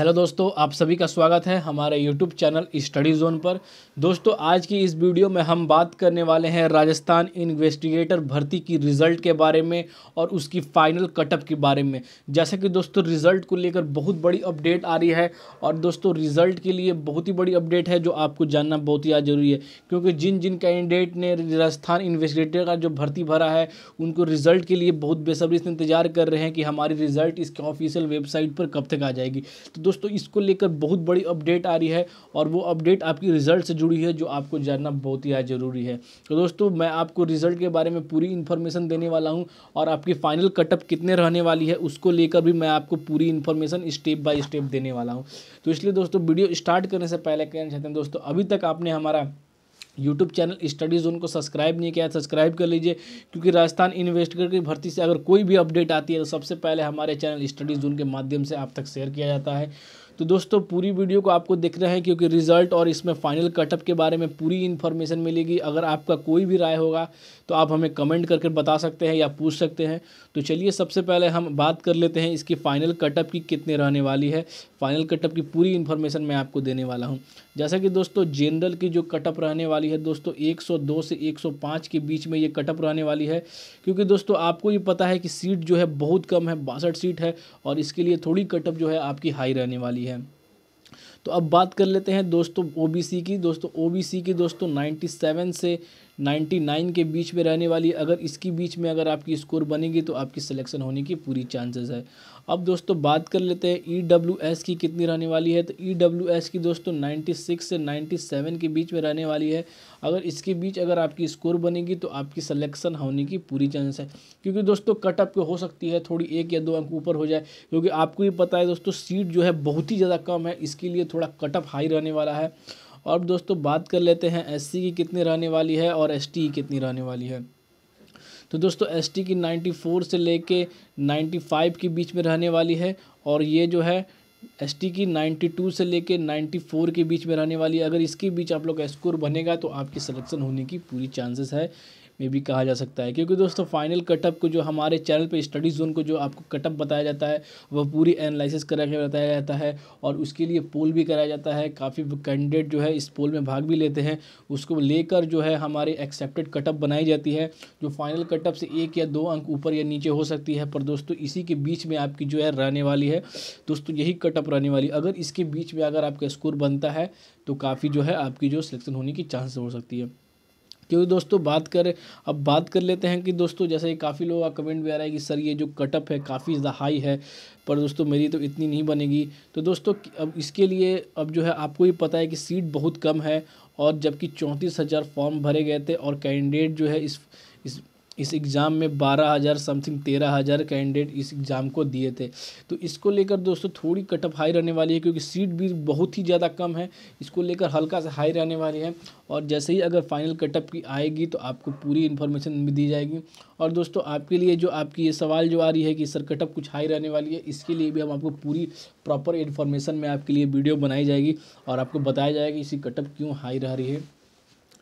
hello दोस्तों आप सभी का स्वागत है हमारे यूट्यूब चैनल स्टडी जोन पर दोस्तों आज की इस वीडियो में हम बात करने वाले हैं राजस्थान इन्वेस्टिगेटर भर्ती की रिज़ल्ट के बारे में और उसकी फ़ाइनल कटअप के बारे में जैसा कि दोस्तों रिज़ल्ट को लेकर बहुत बड़ी अपडेट आ रही है और दोस्तों रिज़ल्ट के लिए बहुत ही बड़ी अपडेट है जो आपको जानना बहुत ही ज़रूरी है क्योंकि जिन जिन कैंडिडेट ने राजस्थान इन्वेस्टिगेटर का जो भर्ती भरा है उनको रिज़ल्ट के लिए बहुत बेसब्री से इंतजार कर रहे हैं कि हमारी रिज़ल्ट इसके ऑफिशियल वेबसाइट पर कब तक आ जाएगी तो दोस्तों इसको लेकर बहुत बड़ी अपडेट आ रही है और वो अपडेट आपकी रिज़ल्ट से जुड़ी है जो आपको जानना बहुत ही ज़रूरी है तो दोस्तों मैं आपको रिज़ल्ट के बारे में पूरी इन्फॉर्मेशन देने वाला हूँ और आपकी फाइनल कटअप कितने रहने वाली है उसको लेकर भी मैं आपको पूरी इन्फॉर्मेशन स्टेप बाय स्टेप देने वाला हूँ तो इसलिए दोस्तों वीडियो स्टार्ट करने से पहले कहना चाहते हैं दोस्तों अभी तक आपने हमारा यूट्यूब चैनल स्टडी जोन को सब्सक्राइब नहीं किया है सब्सक्राइब कर लीजिए क्योंकि राजस्थान इन्वेस्टिगेटर की भर्ती से अगर कोई भी अपडेट आती है तो सबसे पहले हमारे चैनल स्टडी जोन के माध्यम से आप तक शेयर किया जाता है तो दोस्तों पूरी वीडियो को आपको रहे हैं क्योंकि रिज़ल्ट और इसमें फाइनल कटअप के बारे में पूरी इन्फॉर्मेशन मिलेगी अगर आपका कोई भी राय होगा तो आप हमें कमेंट करके बता सकते हैं या पूछ सकते हैं तो चलिए सबसे पहले हम बात कर लेते हैं इसकी फ़ाइनल कटअप की कितने रहने वाली है फाइनल कटअप की पूरी इन्फॉर्मेशन मैं आपको देने वाला हूँ जैसा कि दोस्तों जनरल की जो कटअप रहने वाली है दोस्तों एक से एक के बीच में ये कटअप रहने वाली है क्योंकि दोस्तों आपको ये पता है कि सीट जो है बहुत कम है बासठ सीट है और इसके लिए थोड़ी कटअप जो है आपकी हाई रहने वाली है है तो अब बात कर लेते हैं दोस्तों ओबीसी की दोस्तों ओबीसी की दोस्तों 97 से 99 के बीच में रहने वाली अगर इसकी बीच में अगर आपकी स्कोर बनेगी तो आपकी सिलेक्शन होने की पूरी चांसेस है अब दोस्तों बात कर लेते हैं ई डब्ल्यू एस की कितनी रहने वाली है तो ई डब्ल्यू एस की दोस्तों 96 से 97 के बीच में रहने वाली है अगर इसके बीच अगर आपकी स्कोर बनेगी तो आपकी सिलेक्शन होने की पूरी चांस है क्योंकि दोस्तों कट अप हो सकती है थोड़ी एक या दो अंक ऊपर हो जाए क्योंकि आपको भी पता है दोस्तों सीट जो है बहुत ही ज़्यादा कम है इसके लिए थोड़ा कटअप हाई रहने वाला है और दोस्तों बात कर लेते हैं एस की कितनी रहने वाली है और एस की कितनी रहने वाली है तो दोस्तों एस की 94 से लेके 95 के बीच में रहने वाली है और ये जो है एस की 92 से लेके 94 के बीच में रहने वाली है अगर इसके बीच आप लोग का स्कोर बनेगा तो आपकी सिलेक्शन होने की पूरी चांसेस है में भी कहा जा सकता है क्योंकि दोस्तों फाइनल कटअप को जो हमारे चैनल पे स्टडी जोन को जो आपको कटअप बताया जाता है वह पूरी एनालिसिस करा के बताया जाता है और उसके लिए पोल भी कराया जाता है काफ़ी कैंडिडेट जो है इस पोल में भाग भी लेते हैं उसको लेकर जो है हमारे एक्सेप्टेड कटअप बनाई जाती है जो फाइनल कटअप से एक या दो अंक ऊपर या नीचे हो सकती है पर दोस्तों इसी के बीच में आपकी जो है रहने वाली है दोस्तों यही कटअप रहने वाली अगर इसके बीच में अगर आपका स्कोर बनता है तो काफ़ी जो है आपकी जो सिलेक्शन होने की चांस हो सकती है क्योंकि दोस्तों बात करें अब बात कर लेते हैं कि दोस्तों जैसे काफ़ी लोगों का कमेंट भी आ रहा है कि सर ये जो कटअप है काफ़ी हाई है पर दोस्तों मेरी तो इतनी नहीं बनेगी तो दोस्तों अब इसके लिए अब जो है आपको ही पता है कि सीट बहुत कम है और जबकि चौंतीस हज़ार फॉर्म भरे गए थे और कैंडिडेट जो है इस इस इस एग्ज़ाम में बारह हज़ार समथिंग तेरह हज़ार कैंडिडेट इस एग्ज़ाम को दिए थे तो इसको लेकर दोस्तों थोड़ी कटअप हाई रहने वाली है क्योंकि सीट भी बहुत ही ज़्यादा कम है इसको लेकर हल्का सा हाई रहने वाली है और जैसे ही अगर फाइनल कटअप की आएगी तो आपको पूरी इन्फॉर्मेशन भी दी जाएगी और दोस्तों आपके लिए जो आपकी ये सवाल जो आ रही है कि सर कटअप कुछ हाई रहने वाली है इसके लिए भी हम आपको पूरी प्रॉपर इन्फॉर्मेशन में आपके लिए वीडियो बनाई जाएगी और आपको बताया जाएगा कि इसी कटअप क्यों हाई रह रही है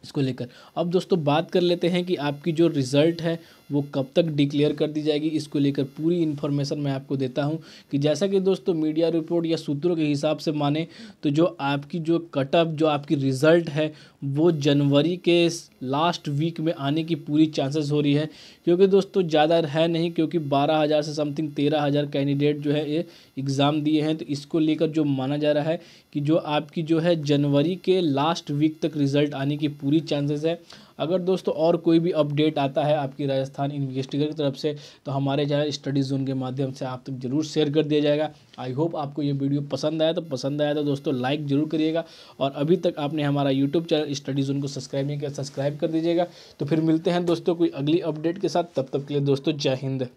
इसको लेकर अब दोस्तों बात कर लेते हैं कि आपकी जो रिज़ल्ट है वो कब तक डिक्लेयर कर दी जाएगी इसको लेकर पूरी इन्फॉर्मेशन मैं आपको देता हूँ कि जैसा कि दोस्तों मीडिया रिपोर्ट या सूत्रों के हिसाब से माने तो जो आपकी जो कटअप जो आपकी रिज़ल्ट है वो जनवरी के लास्ट वीक में आने की पूरी चांसेस हो रही है क्योंकि दोस्तों ज़्यादा है नहीं क्योंकि बारह हज़ार से समथिंग तेरह हज़ार कैंडिडेट जो है ये एग्ज़ाम दिए हैं तो इसको लेकर जो माना जा रहा है कि जो आपकी जो है जनवरी के लास्ट वीक तक रिज़ल्ट आने की पूरी चांसेस है अगर दोस्तों और कोई भी अपडेट आता है आपकी राजस्थान इन्वेस्टिगेट की तरफ से तो हमारे चैनल स्टडी जोन के माध्यम से आप तक तो जरूर शेयर कर दिया जाएगा आई होप आपको ये वीडियो पसंद आया तो पसंद आया तो दोस्तों लाइक जरूर करिएगा और अभी तक आपने हमारा यूट्यूब चैनल स्टडी जोन को सब्सक्राइब नहीं किया सब्सक्राइब कर दीजिएगा तो फिर मिलते हैं दोस्तों कोई अगली अपडेट के साथ तब तक के लिए दोस्तों जय हिंद